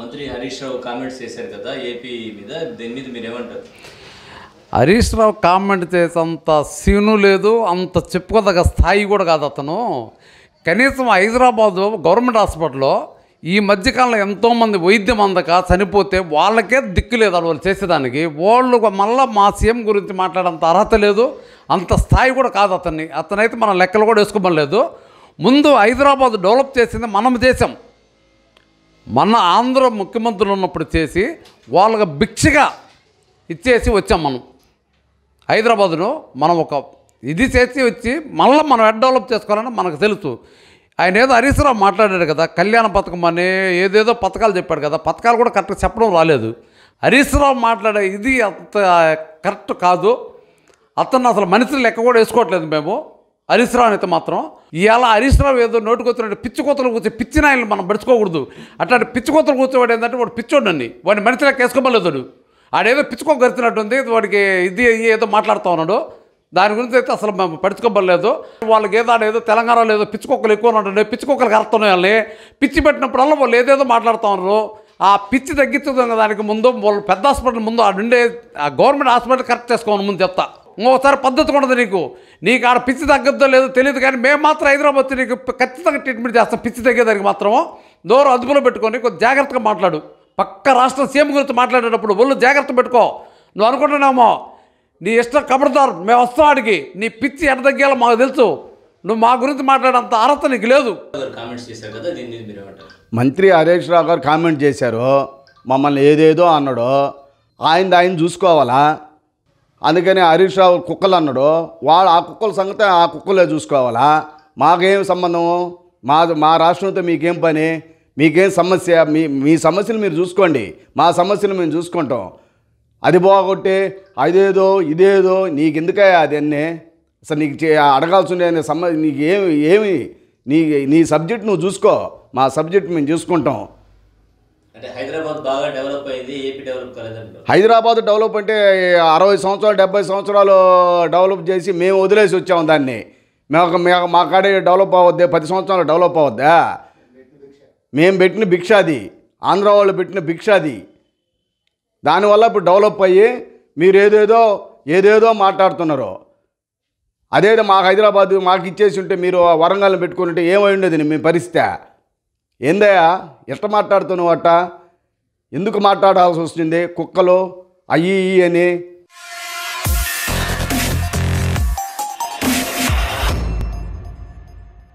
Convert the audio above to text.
మంత్రి హరీష్ రావు కామెంట్స్ చేశారు కదా ఏపీ మీద దీని మీద ఏమంటారు హరీష్ రావు కామెంట్ చేసి అంత సీను లేదు అంత చెప్పుకోదగ్గ స్థాయి కూడా కాదు అతను కనీసం హైదరాబాదు గవర్నమెంట్ హాస్పిటల్లో ఈ మధ్యకాలంలో ఎంతోమంది వైద్యం అందక చనిపోతే వాళ్ళకే దిక్కు లేదు వాళ్ళు చేసేదానికి వాళ్ళు మళ్ళీ మా సీఎం గురించి మాట్లాడేంత అర్హత లేదు అంత స్థాయి కూడా కాదు అతన్ని అతనైతే మన లెక్కలు కూడా వేసుకోమని లేదు ముందు హైదరాబాద్ డెవలప్ చేసింది మనం చేసాం మన ఆంధ్ర ముఖ్యమంత్రులు ఉన్నప్పుడు చేసి వాళ్ళకి భిక్షగా ఇచ్చేసి వచ్చాం మనం హైదరాబాదులో మనం ఒక ఇది చేసి వచ్చి మళ్ళీ మనం డెవలప్ చేసుకోవాలని మనకు తెలుసు ఆయన ఏదో హరీశ్రావు మాట్లాడాడు కదా కళ్యాణ పథకం అని ఏదేదో పథకాలు చెప్పాడు కదా పథకాలు కూడా కరెక్ట్గా చెప్పడం రాలేదు హరీశ్రావు మాట్లాడే ఇది అంత కరెక్ట్ కాదు అతను అసలు మనిషిని లెక్క కూడా వేసుకోవట్లేదు మేము అయితే మాత్రం ఇవాళ హరీశ్రావు ఏదో నోటుకొచ్చినట్టు పిచ్చి కూతలు పిచ్చి నాయలు మనం పడుచుకోకూడదు అట్లాంటి పిచ్చి కూర్చోవాడు ఏంటంటే వాడు పిచ్చోడు అండి వాడిని మనిషిలా కేసుకోమలేదుడు ఆడేదో ఉంది వాడికి ఇది ఏదో మాట్లాడుతూ ఉన్నాడు దాని గురించి అయితే అసలు మేము పడుచుకోబడలేదు వాళ్ళకి ఏదో ఆడేదో తెలంగాణలో ఏదో పిచ్చుకొక్కలు ఎక్కువ ఉన్నాడు పిచ్చుకొక్కలు కలుతున్నాయి వాళ్ళని పిచ్చి పెట్టినప్పుడల్లా వాళ్ళు ఏదేదో మాట్లాడుతూ ఉన్నారు ఆ పిచ్చి తగ్గించడం దానికి ముందు వాళ్ళు పెద్ద హాస్పిటల్ ముందు ఆడుండే ఆ గవర్నమెంట్ హాస్పిటల్ కరెక్ట్ చేసుకోమని ముందు చెప్తా ఇంకోసారి పద్ధతి ఉండదు నీకు నీకు ఆడ పిచ్చి తగ్గద్దో లేదో తెలియదు కానీ మేము మాత్రం హైదరాబాద్ నీకు ఖచ్చితంగా ట్రీట్మెంట్ చేస్తాం పిచ్చి తగ్గేదానికి మాత్రం దూరం అదుపులో పెట్టుకొని కొంచెం జాగ్రత్తగా మాట్లాడు పక్క రాష్ట్రం సీఎం గురించి మాట్లాడేటప్పుడు ఒళ్ళు జాగ్రత్త పెట్టుకో నువ్వు అనుకుంటున్నామో నీ ఇష్టం కబడతారు మేము వస్తాం ఆడికి నీ పిచ్చి ఎడ తగ్గేలా మాకు తెలుసు నువ్వు మా గురించి మాట్లాడేంత అర్హత నీకు లేదు మంత్రి హరేష్ రావు గారు కామెంట్ చేశారు మమ్మల్ని ఏదేదో అన్నాడు ఆయన ఆయన చూసుకోవాలా అందుకని హరీష్ రావు కుక్కలు అన్నాడు వాడు ఆ కుక్కల సంగతి ఆ కుక్కలే చూసుకోవాలా మాకేం సంబంధము మా మా రాష్ట్రంతో మీకేం పని మీకేం సమస్య మీ మీ సమస్యలు మీరు చూసుకోండి మా సమస్యలు మేము చూసుకుంటాం అది బాగొట్టి అదేదో ఇదేదో నీకెందుకే అదన్నీ అసలు నీకు అడగాల్సి ఉండే సమ నీకు ఏమి ఏమి నీ నీ సబ్జెక్ట్ నువ్వు చూసుకో మా సబ్జెక్ట్ మేము చూసుకుంటాం హైదరాబాద్ డెవలప్ అంటే అరవై సంవత్సరాలు డెబ్బై సంవత్సరాలు డెవలప్ చేసి మేము వదిలేసి వచ్చాము దాన్ని మేము మా కాడ డెవలప్ అవద్దే పది సంవత్సరాలు డెవలప్ అవ్వద్దా మేము పెట్టిన భిక్ష అది ఆంధ్ర వాళ్ళు పెట్టిన భిక్ష అది దానివల్ల ఇప్పుడు డెవలప్ అయ్యి మీరు ఏదేదో ఏదేదో మాట్లాడుతున్నారు అదేదో మాకు హైదరాబాద్ మాకు ఇచ్చేసి ఉంటే మీరు వరంగల్ని ఉంటే ఏమై ఉండేది మీ పరిస్థితి ఏందయ్యా ఎట్ట మాట్లాడుతున్నావు అట్ట ఎందుకు మాట్లాడాల్సి వస్తుంది కుక్కలు అయ్యి అని